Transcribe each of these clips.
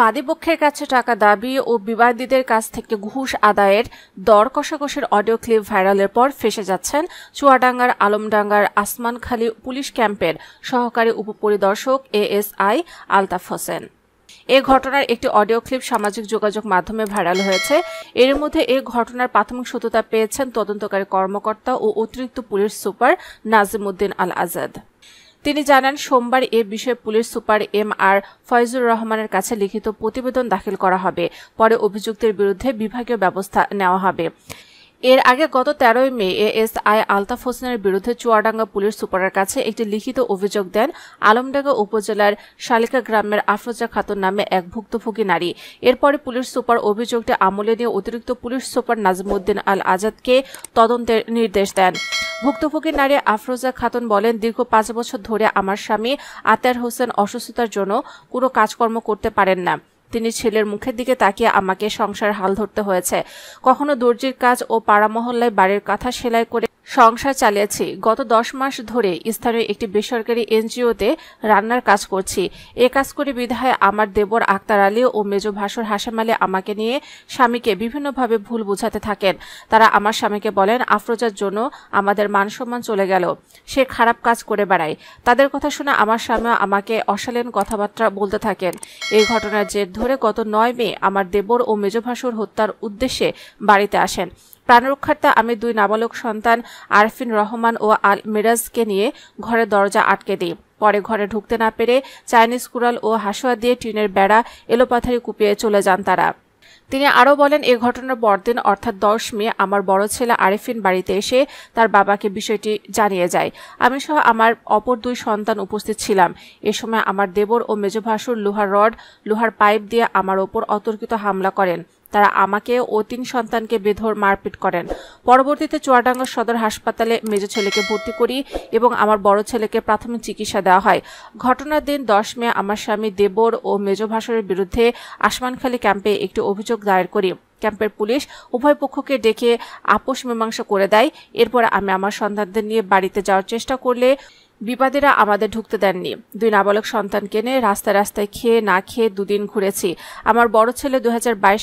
বাদীপক্ষের কাছে টাকা দাবি ও বিবাদীদের কাছ থেকে ঘুষ আদায়ের দর কষাকষির অডিও ক্লিপ ভাইরালের পর ফেসে যাচ্ছেন চুয়াডাঙ্গার আলমডাঙ্গার আসমানখালী পুলিশ ক্যাম্পের সহকারী উপপরিদর্শক এএসআই আলতাফ হোসেন এ ঘটনার একটি অডিও ক্লিপ সামাজিক যোগাযোগ মাধ্যমে ভাইরাল হয়েছে এর মধ্যে এ ঘটনার প্রাথমিক সত্যতা পেয়েছেন তদন্তকারী কর্মকর্তা ও অতিরিক্ত পুলিশ সুপার নাজিমুদ্দিন আল আজাদ তিনি জানান সোমবার এ বিষয়ে police super M R Faizur রহমানের কাছে লিখিত প্রতিবেদন দাখিল করা হবে পরে অভিযুক্তের বিরুদ্ধে বিভাগীয় ব্যবস্থা নেওয়া হবে এর আগে গত তেরোই মে এএসআই আলতাফ হোসেনের বিরুদ্ধে চুয়াডাঙ্গা পুলিশ সুপারের কাছে একটি লিখিত অভিযোগ দেন আলমডাঙ্গা উপজেলার শালিকা গ্রামের আফরোজা খাতুন নামে এক ভুক্তভোগী নারী এরপরে পুলিশ সুপার অভিযোগটি আমলে নিয়ে অতিরিক্ত পুলিশ সুপার নাজিমুদ্দিন আল আজাদকে তদন্তের নির্দেশ দেন ভুক্তভোগী নারী আফরোজা খাতুন বলেন দীর্ঘ পাঁচ বছর ধরে আমার স্বামী আতার হোসেন অসুস্থতার জন্য কোনো কাজকর্ম করতে পারেন না তিনি ছেলের মুখের দিকে তাকিয়ে আমাকে সংসার হাল ধরতে হয়েছে কখনো দর্জির কাজ ও পাড়া মহল্লায় বাড়ির কাঁথা সেলাই করে সংসার চালিয়েছি গত দশ মাস ধরে স্থানীয় একটি বেসরকারি এনজিওতে রান্নার কাজ করছি এ কাজ করে বিধায় আমার দেবর আক্তার আলী ও মেজ ভাসর হাসেম আলী আমাকে নিয়ে স্বামীকে বিভিন্নভাবে ভুল বুঝাতে থাকেন তারা আমার স্বামীকে বলেন আফরোজার জন্য আমাদের মানসম্মান চলে গেল সে খারাপ কাজ করে বেড়ায় তাদের কথা শুনে আমার স্বামী আমাকে অশালীন কথাবার্তা বলতে থাকেন এই ঘটনার জের ধরে গত নয় মে আমার দেবর ও মেজ ভাসুর হত্যার উদ্দেশ্যে বাড়িতে আসেন প্রাণরক্ষার্থে আমি দুই নাবালক সন্তান আরফিন রহমান ও আল মিরাজকে নিয়ে ঘরের দরজা আটকে দিই পরে ঘরে ঢুকতে না পেরে চাইনিজ কুড়াল ও হাসুয়া দিয়ে টিনের বেড়া এলোপাথারি কুপিয়ে চলে যান তারা তিনি আরও বলেন এ ঘটনার পরদিন অর্থাৎ দশ মে আমার বড় ছেলে আরিফিন বাড়িতে এসে তার বাবাকে বিষয়টি জানিয়ে যায় আমি সহ আমার অপর দুই সন্তান উপস্থিত ছিলাম এ সময় আমার দেবর ও মেজভাসুর লোহার রড লোহার পাইপ দিয়ে আমার ওপর অতর্কিত হামলা করেন তারা আমাকে ও তিন সন্তানকে বেধর মারপিট করেন পরবর্তীতে চুয়াডাঙ্গা সদর হাসপাতালে মেজো ছেলেকে ভর্তি করি এবং আমার বড় ছেলেকে প্রাথমিক চিকিৎসা দেওয়া হয় ঘটনার দিন দশ মে আমার স্বামী দেবর ও মেজো ভাসরের বিরুদ্ধে আসমানখালী ক্যাম্পে একটি অভিযোগ দায়ের করি ক্যাম্পের পুলিশ উভয় পক্ষকে ডেকে আপোষ মীমাংসা করে দেয় এরপর আমি আমার সন্তানদের নিয়ে বাড়িতে যাওয়ার চেষ্টা করলে বিবাদীরা আমাদের ঢুকতে দেননি দুই নাবালক সন্তান কেনে রাস্তায় রাস্তায় খেয়ে না খেয়ে দুদিন ঘুরেছি আমার বড় ছেলে দু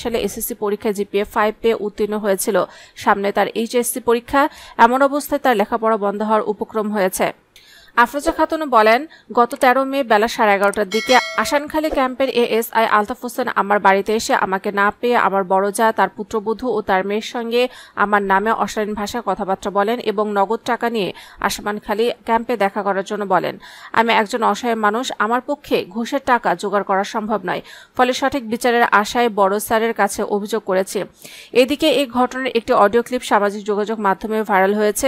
সালে এসএসসি পরীক্ষায় জিপিএ ফাইভ পেয়ে উত্তীর্ণ হয়েছিল সামনে তার এইচএসসি পরীক্ষা এমন অবস্থায় তার লেখাপড়া বন্ধ হওয়ার উপক্রম হয়েছে আফরোজা খাতুন বলেন গত তেরো মে বেলা সাড়ে এগারোটার দিকে আসানখালী ক্যাম্পের এএসআই আলতাফ হোসেন আমার বাড়িতে এসে আমাকে না পেয়ে আমার বড় যা তার পুত্রবধূ ও তার মেয়ের সঙ্গে আমার নামে অশালীন ভাষায় কথাবার্তা বলেন এবং নগদ টাকা নিয়ে আসমানখালী ক্যাম্পে দেখা করার জন্য বলেন আমি একজন অসহায় মানুষ আমার পক্ষে ঘুষের টাকা জোগাড় করা সম্ভব নয় ফলে সঠিক বিচারের আশায় বড় স্যারের কাছে অভিযোগ করেছে এদিকে এই ঘটনার একটি অডিও ক্লিপ সামাজিক যোগাযোগ মাধ্যমে ভাইরাল হয়েছে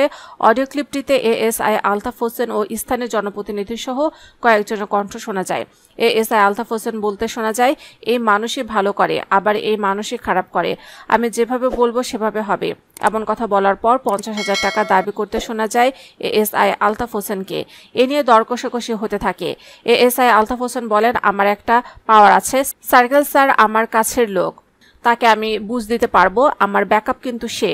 অডিও ক্লিপটিতে এএসআই আলতাফ হোসেন ও স্থানীয় জনপ্রতিনিধি সহ কয়েকজনের কণ্ঠ শোনা যায় A S I Altaf Hossain বলতে শোনা যায় এই মানুষই ভালো করে আবার এই মানুষই খারাপ করে আমি যেভাবে বলবো সেভাবে হবে এমন কথা বলার পর পঞ্চাশ হাজার টাকা দাবি করতে শোনা যায় এ এস আই আলতাফ হোসেনকে এ নিয়ে দরকষাকষি হতে থাকে A S I Altaf Hossain বলেন আমার একটা পাওয়ার আছে সার্কেল স্যার আমার কাছের লোক তাকে আমি বুঝ দিতে পারবো আমার ব্যাকআপ কিন্তু সে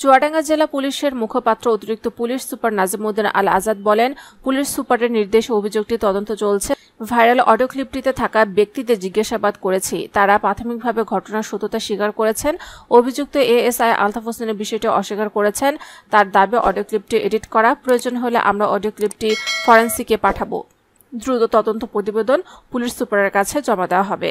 চুয়াডাঙ্গা জেলা পুলিশের মুখপাত্র অতিরিক্ত পুলিশ সুপার নাজিমুদ্দিন আল আজাদ বলেন পুলিশ সুপারের নির্দেশে অভিযোগটি তদন্ত চলছে ভাইরাল অডিও ক্লিপটিতে থাকা ব্যক্তিদের জিজ্ঞাসাবাদ করেছি তারা প্রাথমিকভাবে ঘটনার সত্যতা স্বীকার করেছেন অভিযুক্ত এএসআই আলতাফ হোসেনের বিষয়টি অস্বীকার করেছেন তার দাবি অডিও ক্লিপটি এডিট করা প্রয়োজন হলে আমরা অডিও ক্লিপটি ফরেন্সিকে পাঠাবো দ্রুত তদন্ত প্রতিবেদন পুলিশ সুপারের কাছে জমা দেওয়া হবে